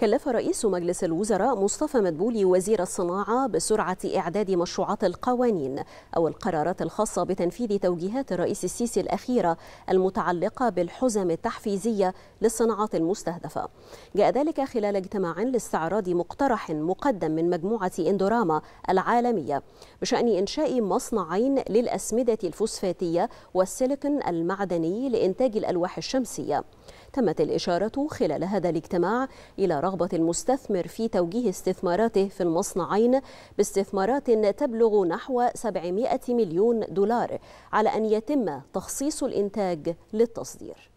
كلف رئيس مجلس الوزراء مصطفى مدبولي وزير الصناعة بسرعة إعداد مشروعات القوانين أو القرارات الخاصة بتنفيذ توجيهات الرئيس السيسي الأخيرة المتعلقة بالحزم التحفيزية للصناعات المستهدفة جاء ذلك خلال اجتماع لاستعراض مقترح مقدم من مجموعة إندوراما العالمية بشأن إنشاء مصنعين للأسمدة الفوسفاتية والسيليكون المعدني لإنتاج الألواح الشمسية تمت الإشارة خلال هذا الاجتماع إلى رغبة المستثمر في توجيه استثماراته في المصنعين باستثمارات تبلغ نحو 700 مليون دولار على أن يتم تخصيص الإنتاج للتصدير